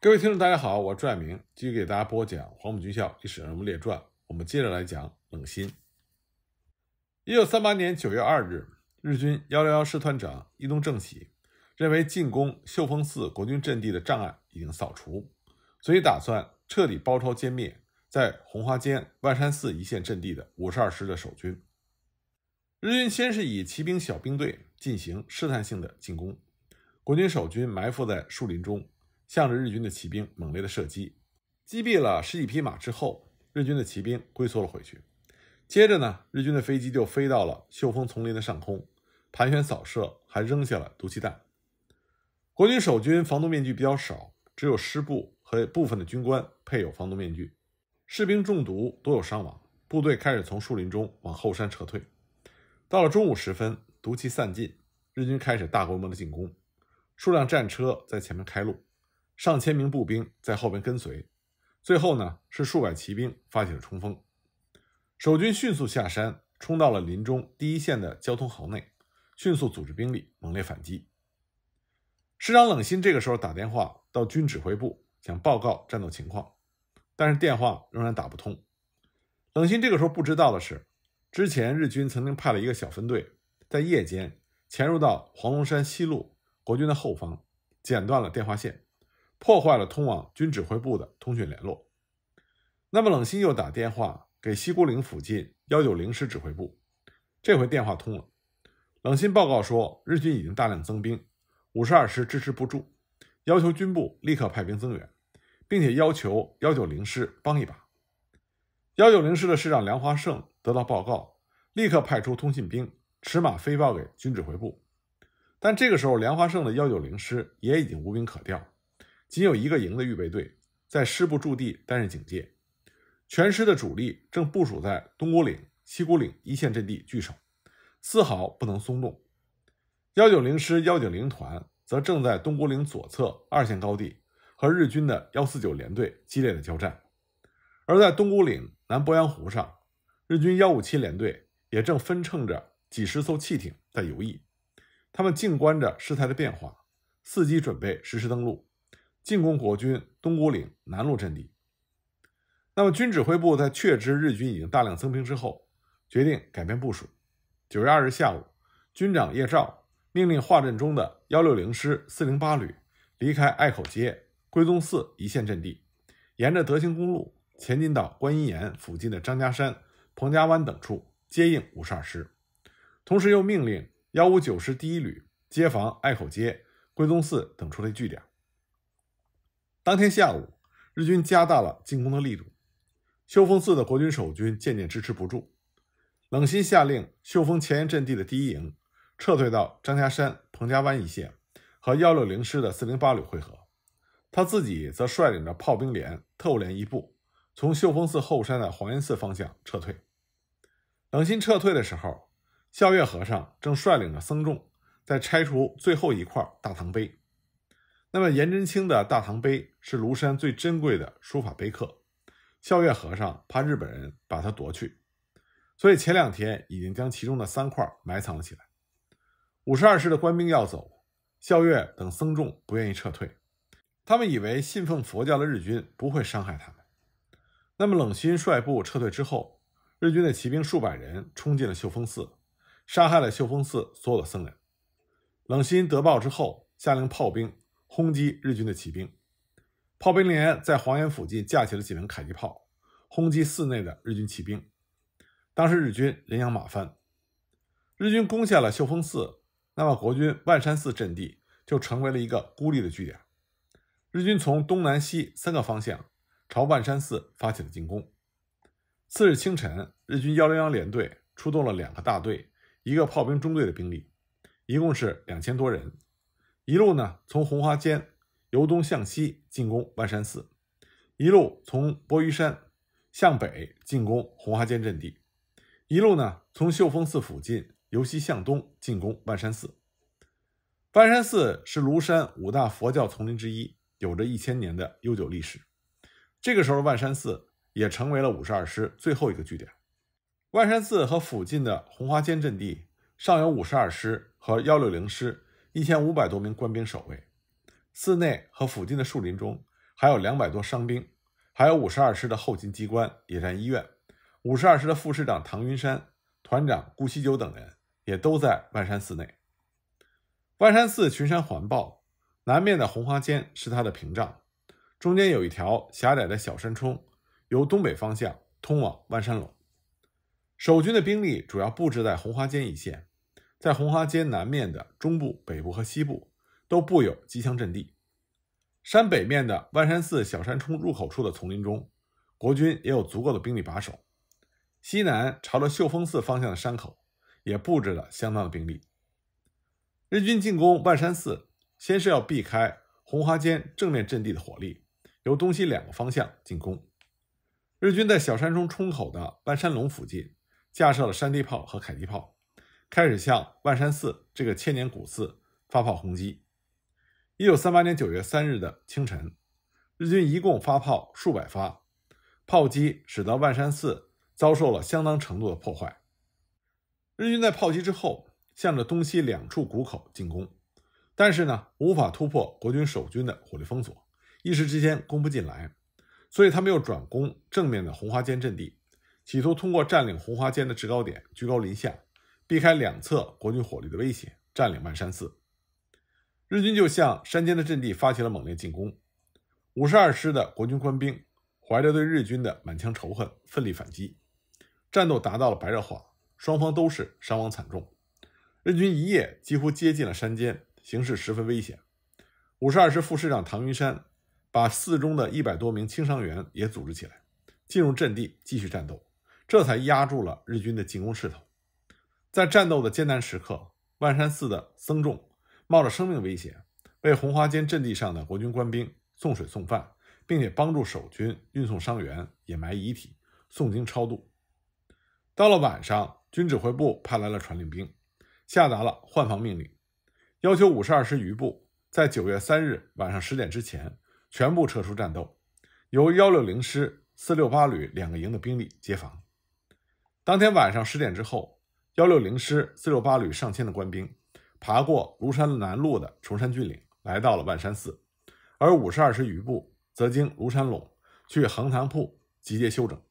各位听众，大家好，我是朱爱明，继续给大家播讲《黄埔军校历史人物列传》。我们接着来讲冷欣。一九三八年九月二日，日军幺六幺师团长伊东正喜认为进攻秀峰寺国军阵地的障碍已经扫除，所以打算彻底包抄歼灭在红花尖、万山寺一线阵地的五十二师的守军。日军先是以骑兵小兵队进行试探性的进攻，国军守军埋伏在树林中。向着日军的骑兵猛烈的射击，击毙了十几匹马之后，日军的骑兵龟缩了回去。接着呢，日军的飞机就飞到了秀峰丛林的上空，盘旋扫射，还扔下了毒气弹。国军守军防毒面具比较少，只有师部和部分的军官配有防毒面具，士兵中毒多有伤亡，部队开始从树林中往后山撤退。到了中午时分，毒气散尽，日军开始大规模的进攻，数辆战车在前面开路。上千名步兵在后边跟随，最后呢是数百骑兵发起了冲锋，守军迅速下山，冲到了林中第一线的交通壕内，迅速组织兵力猛烈反击。师长冷心这个时候打电话到军指挥部，想报告战斗情况，但是电话仍然打不通。冷心这个时候不知道的是，之前日军曾经派了一个小分队，在夜间潜入到黄龙山西路国军的后方，剪断了电话线。破坏了通往军指挥部的通讯联络。那么，冷心又打电话给西固岭附近幺九零师指挥部，这回电话通了。冷心报告说，日军已经大量增兵，五十二师支持不住，要求军部立刻派兵增援，并且要求幺九零师帮一把。幺九零师的师长梁华胜得到报告，立刻派出通信兵驰马飞报给军指挥部。但这个时候，梁华胜的幺九零师也已经无兵可调。仅有一个营的预备队在师部驻地担任警戒，全师的主力正部署在东谷岭、西谷岭一线阵地据守，丝毫不能松动。幺九零师幺九零团则正在东谷岭左侧二线高地和日军的幺四九联队激烈的交战，而在东谷岭南鄱阳湖上，日军幺五七联队也正分乘着几十艘汽艇在游弋，他们静观着事态的变化，伺机准备实施登陆。进攻国军东谷岭南路阵地。那么，军指挥部在确知日军已经大量增兵之后，决定改变部署。九月二日下午，军长叶肇命令华阵中的幺六零师四零八旅离开隘口街、归宗寺一线阵地，沿着德兴公路前进到观音岩附近的张家山、彭家湾等处接应五十二师，同时又命令幺五九师第一旅接防隘口街、归宗寺等处的据点。当天下午，日军加大了进攻的力度，秀峰寺的国军守军渐渐支持不住。冷心下令秀峰前沿阵地的第一营撤退到张家山、彭家湾一线，和幺六零师的四零八旅会合。他自己则率领着炮兵连、特务连一部，从秀峰寺后山的黄岩寺方向撤退。冷心撤退的时候，笑月和尚正率领着僧众在拆除最后一块大堂碑。那么，颜真卿的《大唐碑》是庐山最珍贵的书法碑刻。孝月和尚怕日本人把它夺去，所以前两天已经将其中的三块埋藏了起来。五十二师的官兵要走，孝月等僧众不愿意撤退，他们以为信奉佛教的日军不会伤害他们。那么，冷心率部撤退之后，日军的骑兵数百人冲进了秀峰寺，杀害了秀峰寺所有的僧人。冷心得报之后，下令炮兵。轰击日军的骑兵，炮兵连在黄岩附近架起了几门迫击炮，轰击寺内的日军骑兵。当时日军人仰马翻，日军攻下了秀峰寺，那么国军万山寺阵地就成为了一个孤立的据点。日军从东南西三个方向朝万山寺发起了进攻。次日清晨，日军幺零幺联队出动了两个大队、一个炮兵中队的兵力，一共是两千多人。一路呢，从红花尖由东向西进攻万山寺；一路从钵盂山向北进攻红花尖阵地；一路呢，从秀峰寺附近由西向东进攻万山寺。万山寺是庐山五大佛教丛林之一，有着一千年的悠久历史。这个时候，万山寺也成为了五十二师最后一个据点。万山寺和附近的红花尖阵地上有五十二师和幺六零师。一千五百多名官兵守卫，寺内和附近的树林中还有两百多伤兵，还有五十二师的后勤机关、野战医院，五十二师的副师长唐云山、团长顾锡九等人也都在万山寺内。万山寺群山环抱，南面的红花尖是它的屏障，中间有一条狭窄的小山冲，由东北方向通往万山垄。守军的兵力主要布置在红花尖一线。在红花街南面的中部、北部和西部都布有机枪阵地，山北面的万山寺小山冲入口处的丛林中，国军也有足够的兵力把守。西南朝着秀峰寺方向的山口也布置了相当的兵力。日军进攻万山寺，先是要避开红花间正面阵地的火力，由东西两个方向进攻。日军在小山冲冲口的万山龙附近架设了山地炮和凯击炮。开始向万山寺这个千年古寺发炮轰击。一九三八年九月三日的清晨，日军一共发炮数百发，炮击使得万山寺遭受了相当程度的破坏。日军在炮击之后，向着东西两处谷口进攻，但是呢，无法突破国军守军的火力封锁，一时之间攻不进来，所以他们又转攻正面的红花尖阵地，企图通过占领红花尖的制高点，居高临下。避开两侧国军火力的威胁，占领万山寺。日军就向山间的阵地发起了猛烈进攻。五十二师的国军官兵怀着对日军的满腔仇恨，奋力反击，战斗达到了白热化，双方都是伤亡惨重。日军一夜几乎接近了山间，形势十分危险。五十二师副师长唐云山把四中的一百多名轻伤员也组织起来，进入阵地继续战斗，这才压住了日军的进攻势头。在战斗的艰难时刻，万山寺的僧众冒着生命危险，为红花尖阵地上的国军官兵送水送饭，并且帮助守军运送伤员、掩埋遗体、诵经超度。到了晚上，军指挥部派来了传令兵，下达了换防命令，要求五十二师余部在九月三日晚上十点之前全部撤出战斗，由幺六零师四六八旅两个营的兵力接防。当天晚上十点之后。幺六零师四六八旅上千的官兵，爬过庐山南路的崇山峻岭，来到了万山寺；而五十二师余部则经庐山垄去横塘铺集结休整。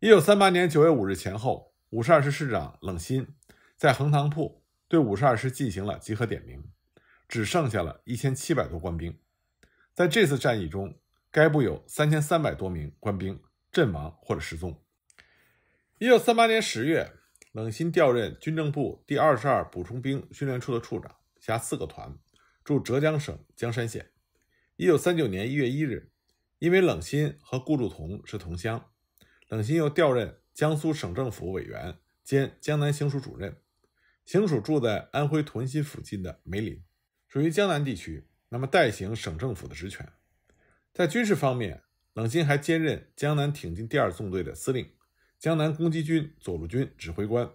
一九三八年九月五日前后，五十二师师长冷心在横塘铺对五十二师进行了集合点名，只剩下了一千七百多官兵。在这次战役中，该部有三千三百多名官兵阵亡或者失踪。一九三八年十月。冷心调任军政部第二十二补充兵训练处的处长，辖四个团，驻浙江省江山县。一九三九年一月一日，因为冷心和顾祝同是同乡，冷心又调任江苏省政府委员兼江南行署主任，行署住在安徽屯溪附近的梅林，属于江南地区，那么代行省政府的职权。在军事方面，冷心还兼任江南挺进第二纵队的司令。江南攻击军左路军指挥官，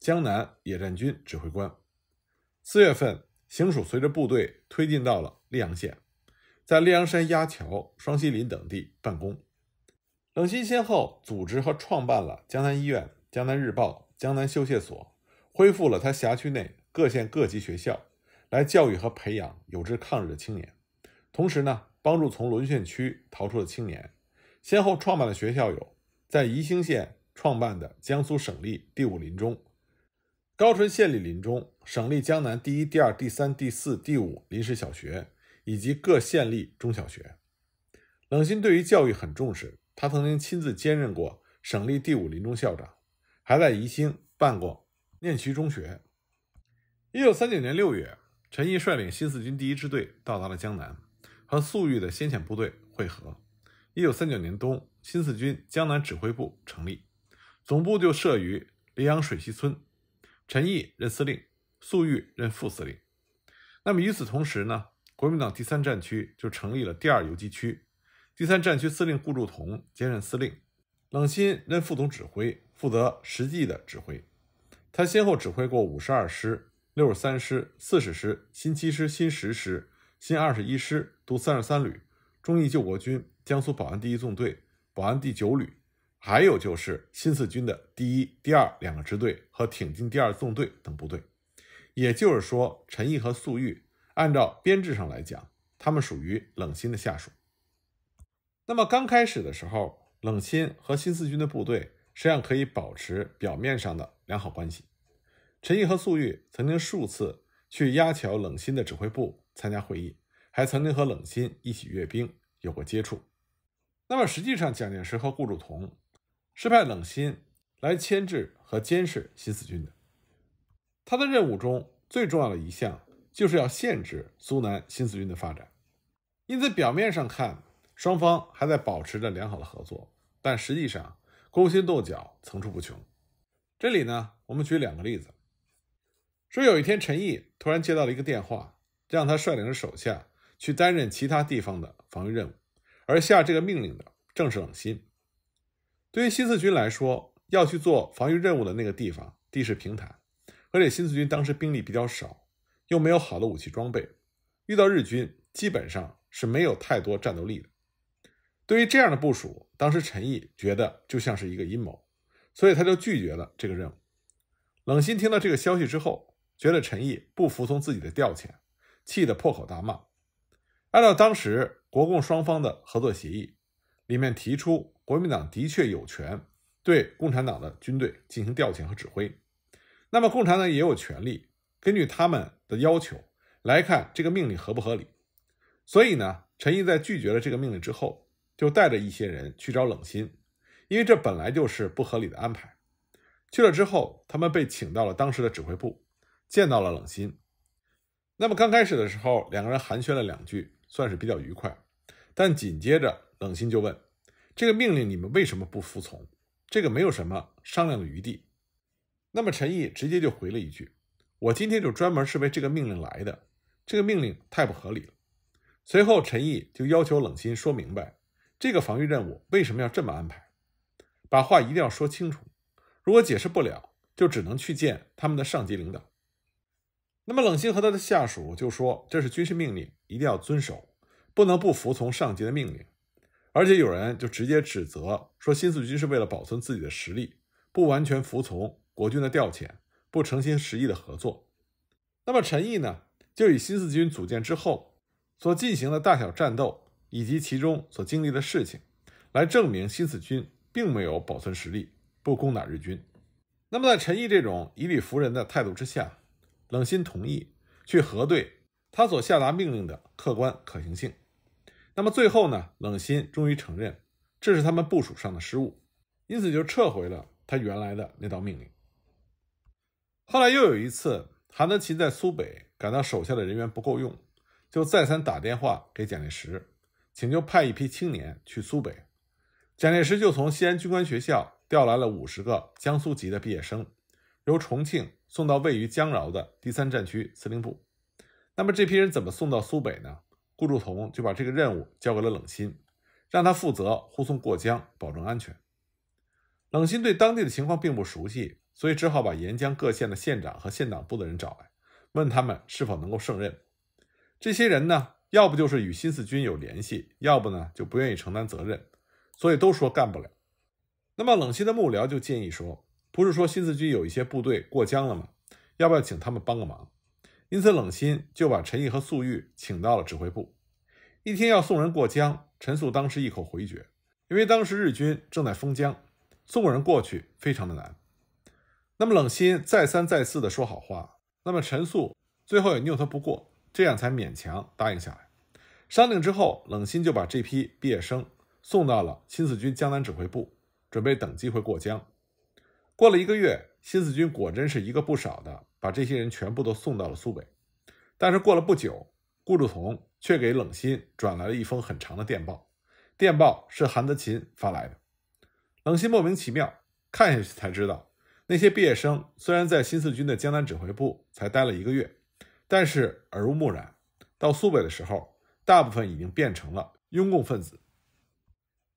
江南野战军指挥官。四月份，行署随着部队推进到了溧阳县，在溧阳山、鸭桥、双溪林等地办公。冷心先后组织和创办了江南医院、江南日报、江南修械所，恢复了他辖区内各县各级学校，来教育和培养有志抗日的青年。同时呢，帮助从沦陷区逃出的青年，先后创办的学校有在宜兴县。创办的江苏省立第五林中、高淳县立林中、省立江南第一、第二、第三、第四、第五临时小学，以及各县立中小学。冷心对于教育很重视，他曾经亲自兼任过省立第五林中校长，还在宜兴办过念渠中学。一九三九年六月，陈毅率领新四军第一支队到达了江南，和粟裕的先遣部队会合。一九三九年冬，新四军江南指挥部成立。总部就设于溧阳水西村，陈毅任司令，粟裕任副司令。那么与此同时呢，国民党第三战区就成立了第二游击区，第三战区司令顾祝同兼任司令，冷心任副总指挥，负责实际的指挥。他先后指挥过五十二师、六十三师、四十师、新七师、新十师、新二十一师、独三十三旅、忠义救国军、江苏保安第一纵队、保安第九旅。还有就是新四军的第一、第二两个支队和挺进第二纵队等部队，也就是说，陈毅和粟裕按照编制上来讲，他们属于冷心的下属。那么刚开始的时候，冷心和新四军的部队实际上可以保持表面上的良好关系。陈毅和粟裕曾经数次去压桥冷心的指挥部参加会议，还曾经和冷心一起阅兵，有过接触。那么实际上，蒋介石和顾祝同。是派冷心来牵制和监视新四军的，他的任务中最重要的一项就是要限制苏南新四军的发展。因此，表面上看，双方还在保持着良好的合作，但实际上，勾心斗角层出不穷。这里呢，我们举两个例子：说有一天，陈毅突然接到了一个电话，让他率领着手下去担任其他地方的防御任务，而下这个命令的正是冷心。对于新四军来说，要去做防御任务的那个地方，地势平坦，而且新四军当时兵力比较少，又没有好的武器装备，遇到日军基本上是没有太多战斗力的。对于这样的部署，当时陈毅觉得就像是一个阴谋，所以他就拒绝了这个任务。冷心听到这个消息之后，觉得陈毅不服从自己的调遣，气得破口大骂。按照当时国共双方的合作协议，里面提出。国民党的确有权对共产党的军队进行调遣和指挥，那么共产党也有权利根据他们的要求来看这个命令合不合理。所以呢，陈毅在拒绝了这个命令之后，就带着一些人去找冷心，因为这本来就是不合理的安排。去了之后，他们被请到了当时的指挥部，见到了冷心。那么刚开始的时候，两个人寒暄了两句，算是比较愉快。但紧接着，冷心就问。这个命令你们为什么不服从？这个没有什么商量的余地。那么陈毅直接就回了一句：“我今天就专门是为这个命令来的。这个命令太不合理了。”随后陈毅就要求冷心说明白这个防御任务为什么要这么安排，把话一定要说清楚。如果解释不了，就只能去见他们的上级领导。那么冷心和他的下属就说：“这是军事命令，一定要遵守，不能不服从上级的命令。”而且有人就直接指责说，新四军是为了保存自己的实力，不完全服从国军的调遣，不诚心实意的合作。那么陈毅呢，就以新四军组建之后所进行的大小战斗以及其中所经历的事情，来证明新四军并没有保存实力，不攻打日军。那么在陈毅这种以理服人的态度之下，冷心同意去核对他所下达命令的客观可行性。那么最后呢，冷心终于承认这是他们部署上的失误，因此就撤回了他原来的那道命令。后来又有一次，韩德勤在苏北感到手下的人员不够用，就再三打电话给蒋介石，请求派一批青年去苏北。蒋介石就从西安军官学校调来了五十个江苏籍的毕业生，由重庆送到位于江饶的第三战区司令部。那么这批人怎么送到苏北呢？顾祝同就把这个任务交给了冷心，让他负责护送过江，保证安全。冷心对当地的情况并不熟悉，所以只好把沿江各县的县长和县党部的人找来，问他们是否能够胜任。这些人呢，要不就是与新四军有联系，要不呢就不愿意承担责任，所以都说干不了。那么冷心的幕僚就建议说，不是说新四军有一些部队过江了吗？要不要请他们帮个忙？因此，冷心就把陈毅和粟裕请到了指挥部。一听要送人过江，陈粟当时一口回绝，因为当时日军正在封江，送人过去非常的难。那么冷心再三再四的说好话，那么陈粟最后也拗他不过，这样才勉强答应下来。商定之后，冷心就把这批毕业生送到了新四军江南指挥部，准备等机会过江。过了一个月，新四军果真是一个不少的。把这些人全部都送到了苏北，但是过了不久，顾祝同却给冷心转来了一封很长的电报，电报是韩德勤发来的。冷心莫名其妙，看下去才知道，那些毕业生虽然在新四军的江南指挥部才待了一个月，但是耳濡目染，到苏北的时候，大部分已经变成了拥共分子。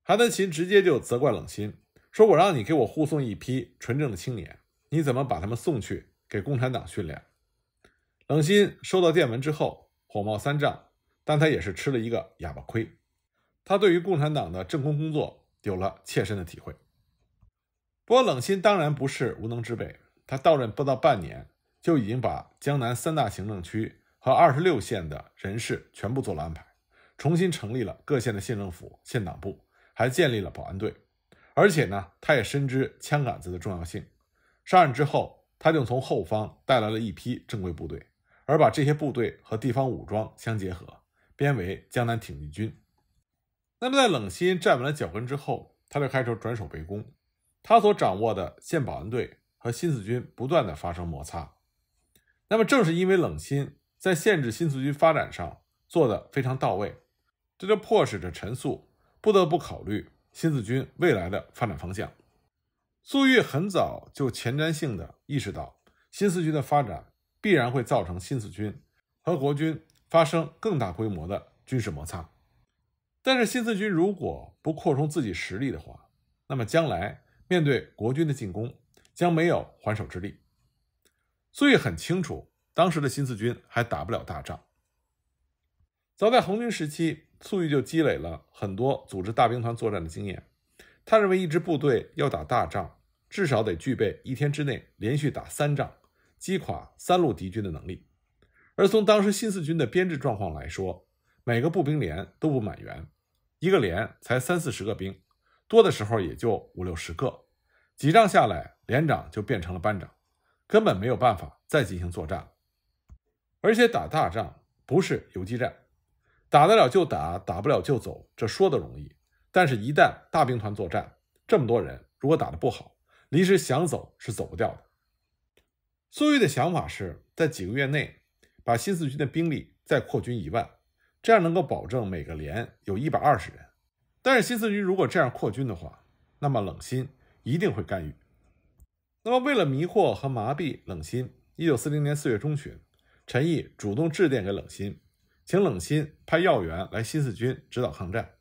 韩德勤直接就责怪冷心，说我让你给我护送一批纯正的青年，你怎么把他们送去？给共产党训练，冷心收到电文之后火冒三丈，但他也是吃了一个哑巴亏。他对于共产党的政工工作有了切身的体会。不过，冷心当然不是无能之辈，他到任不到半年就已经把江南三大行政区和二十六县的人事全部做了安排，重新成立了各县的县政府、县党部，还建立了保安队。而且呢，他也深知枪杆子的重要性。上任之后。他就从后方带来了一批正规部队，而把这些部队和地方武装相结合，编为江南挺进军。那么，在冷心站稳了脚跟之后，他就开始转守为攻。他所掌握的县保安队和新四军不断的发生摩擦。那么，正是因为冷心在限制新四军发展上做得非常到位，这就迫使着陈粟不得不考虑新四军未来的发展方向。粟裕很早就前瞻性的意识到，新四军的发展必然会造成新四军和国军发生更大规模的军事摩擦。但是，新四军如果不扩充自己实力的话，那么将来面对国军的进攻将没有还手之力。粟裕很清楚，当时的新四军还打不了大仗。早在红军时期，粟裕就积累了很多组织大兵团作战的经验。他认为，一支部队要打大仗，至少得具备一天之内连续打三仗、击垮三路敌军的能力。而从当时新四军的编制状况来说，每个步兵连都不满员，一个连才三四十个兵，多的时候也就五六十个。几仗下来，连长就变成了班长，根本没有办法再进行作战。而且打大仗不是游击战，打得了就打，打不了就走，这说的容易。但是，一旦大兵团作战，这么多人如果打得不好，临时想走是走不掉的。粟裕的想法是在几个月内把新四军的兵力再扩军一万，这样能够保证每个连有一百二十人。但是，新四军如果这样扩军的话，那么冷心一定会干预。那么，为了迷惑和麻痹冷心，一九四零年四月中旬，陈毅主动致电给冷心，请冷心派要员来新四军指导抗战。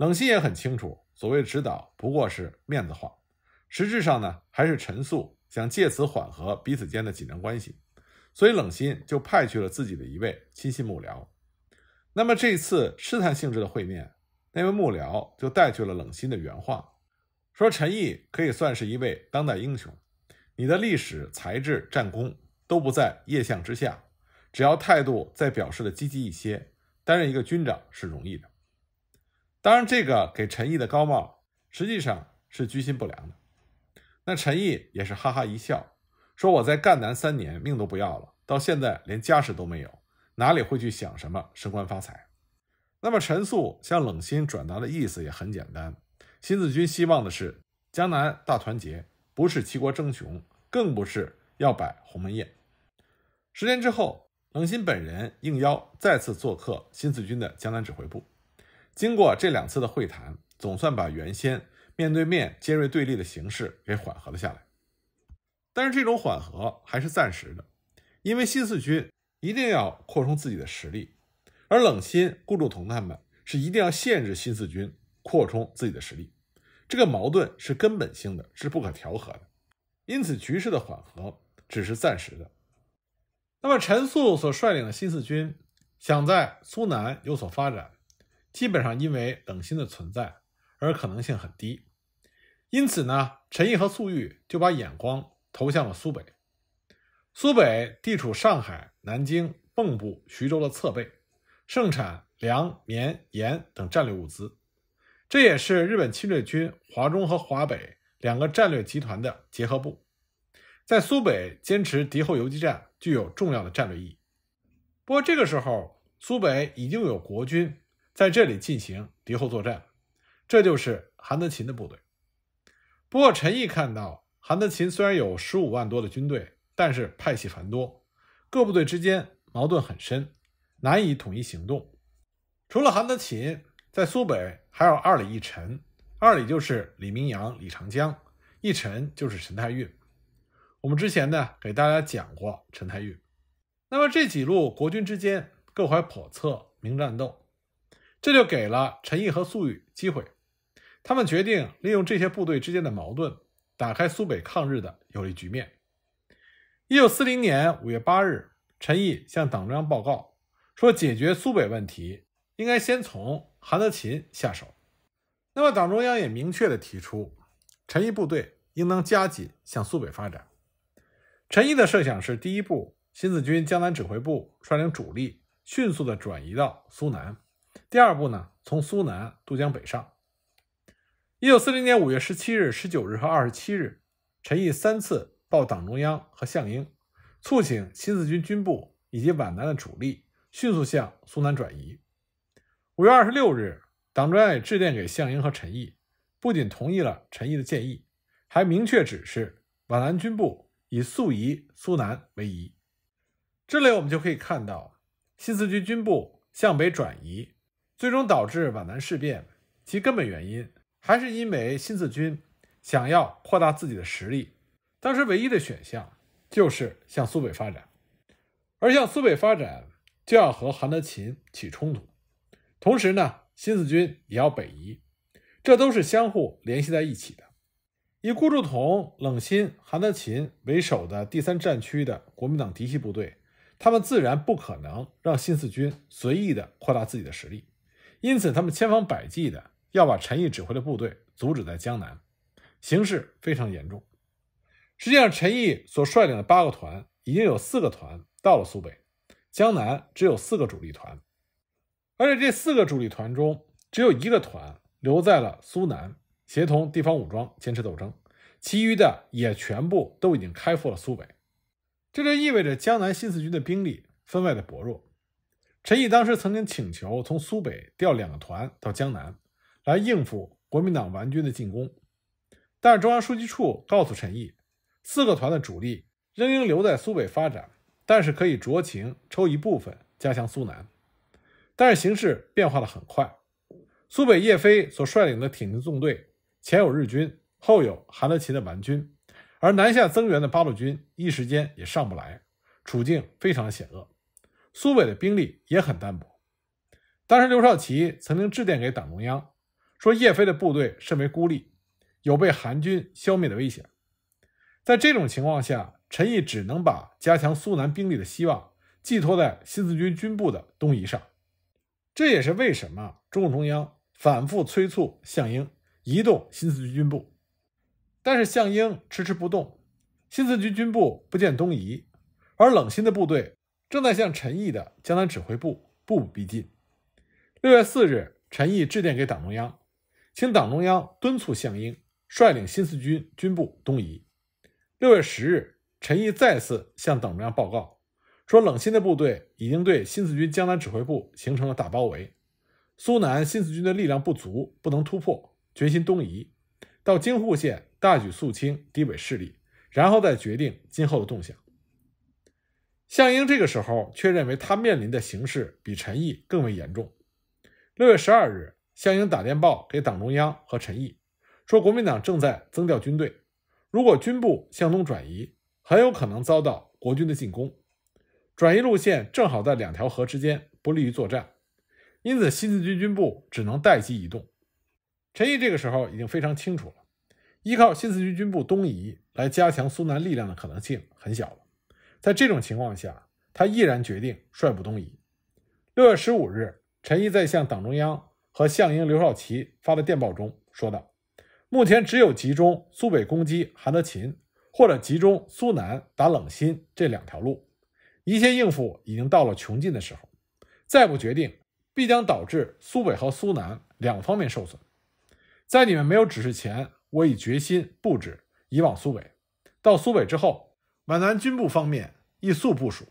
冷心也很清楚，所谓指导不过是面子话，实质上呢，还是陈粟想借此缓和彼此间的紧张关系，所以冷心就派去了自己的一位亲信幕僚。那么这次试探性质的会面，那位幕僚就带去了冷心的原话，说：“陈毅可以算是一位当代英雄，你的历史、才智、战功都不在叶相之下，只要态度再表示的积极一些，担任一个军长是容易的。”当然，这个给陈毅的高帽实际上是居心不良的。那陈毅也是哈哈一笑，说：“我在赣南三年，命都不要了，到现在连家室都没有，哪里会去想什么升官发财？”那么陈粟向冷心转达的意思也很简单，新四军希望的是江南大团结，不是齐国争雄，更不是要摆鸿门宴。十年之后，冷心本人应邀再次做客新四军的江南指挥部。经过这两次的会谈，总算把原先面对面尖锐对立的形势给缓和了下来。但是这种缓和还是暂时的，因为新四军一定要扩充自己的实力，而冷心顾祝同他们是一定要限制新四军扩充自己的实力。这个矛盾是根本性的，是不可调和的。因此，局势的缓和只是暂时的。那么，陈粟所率领的新四军想在苏南有所发展。基本上因为冷心的存在，而可能性很低。因此呢，陈毅和粟裕就把眼光投向了苏北。苏北地处上海、南京、蚌埠、徐州的侧背，盛产粮、棉、盐等战略物资，这也是日本侵略军华中和华北两个战略集团的结合部。在苏北坚持敌后游击战，具有重要的战略意义。不过这个时候，苏北已经有国军。在这里进行敌后作战，这就是韩德勤的部队。不过，陈毅看到韩德勤虽然有十五万多的军队，但是派系繁多，各部队之间矛盾很深，难以统一行动。除了韩德勤，在苏北还有二李一陈。二李就是李明阳、李长江，一陈就是陈太运。我们之前呢，给大家讲过陈太运。那么这几路国军之间各怀叵测，明战斗。这就给了陈毅和粟裕机会，他们决定利用这些部队之间的矛盾，打开苏北抗日的有利局面。一九四零年五月八日，陈毅向党中央报告说，解决苏北问题应该先从韩德勤下手。那么，党中央也明确的提出，陈毅部队应当加紧向苏北发展。陈毅的设想是，第一步，新四军江南指挥部率领主力迅速的转移到苏南。第二步呢，从苏南渡江北上。一九四零年五月十七日、十九日和二十七日，陈毅三次报党中央和项英，促请新四军军部以及皖南的主力迅速向苏南转移。五月二十六日，党中央也致电给项英和陈毅，不仅同意了陈毅的建议，还明确指示皖南军部以速移苏南为宜。这里我们就可以看到，新四军军部向北转移。最终导致皖南事变，其根本原因还是因为新四军想要扩大自己的实力，当时唯一的选项就是向苏北发展，而向苏北发展就要和韩德勤起冲突，同时呢，新四军也要北移，这都是相互联系在一起的。以顾祝同、冷心、韩德勤为首的第三战区的国民党嫡系部队，他们自然不可能让新四军随意的扩大自己的实力。因此，他们千方百计的要把陈毅指挥的部队阻止在江南，形势非常严重。实际上，陈毅所率领的八个团，已经有四个团到了苏北，江南只有四个主力团，而且这四个主力团中，只有一个团留在了苏南，协同地方武装坚持斗争，其余的也全部都已经开赴了苏北。这就意味着江南新四军的兵力分外的薄弱。陈毅当时曾经请求从苏北调两个团到江南来应付国民党顽军的进攻，但是中央书记处告诉陈毅，四个团的主力仍应留在苏北发展，但是可以酌情抽一部分加强苏南。但是形势变化的很快，苏北叶飞所率领的挺进纵队前有日军，后有韩德勤的顽军，而南下增援的八路军一时间也上不来，处境非常险恶。苏北的兵力也很单薄。当时刘少奇曾经致电给党中央，说叶飞的部队甚为孤立，有被韩军消灭的危险。在这种情况下，陈毅只能把加强苏南兵力的希望寄托在新四军军部的东移上。这也是为什么中共中央反复催促项英移动新四军军部，但是项英迟迟不动，新四军军部不见东移，而冷心的部队。正在向陈毅的江南指挥部步步逼近。六月四日，陈毅致电给党中央，请党中央敦促项英率领新四军军部东移。六月十日，陈毅再次向党中央报告说，冷新的部队已经对新四军江南指挥部形成了大包围，苏南新四军的力量不足，不能突破，决心东移，到京沪线大举肃清敌伪势力，然后再决定今后的动向。项英这个时候却认为他面临的形势比陈毅更为严重。六月十二日，项英打电报给党中央和陈毅，说国民党正在增调军队，如果军部向东转移，很有可能遭到国军的进攻。转移路线正好在两条河之间，不利于作战，因此新四军军部只能待机移动。陈毅这个时候已经非常清楚了，依靠新四军军部东移来加强苏南力量的可能性很小了。在这种情况下，他毅然决定率部东移。六月十五日，陈毅在向党中央和项英、刘少奇发的电报中说道：“目前只有集中苏北攻击韩德勤，或者集中苏南打冷新这两条路，一切应付已经到了穷尽的时候。再不决定，必将导致苏北和苏南两方面受损。在你们没有指示前，我已决心布置移往苏北。到苏北之后。”皖南军部方面亦速部署。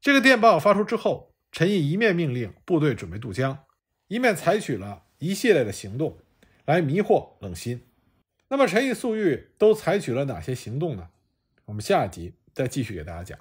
这个电报发出之后，陈毅一面命令部队准备渡江，一面采取了一系列的行动来迷惑冷心。那么，陈毅粟裕都采取了哪些行动呢？我们下一集再继续给大家讲。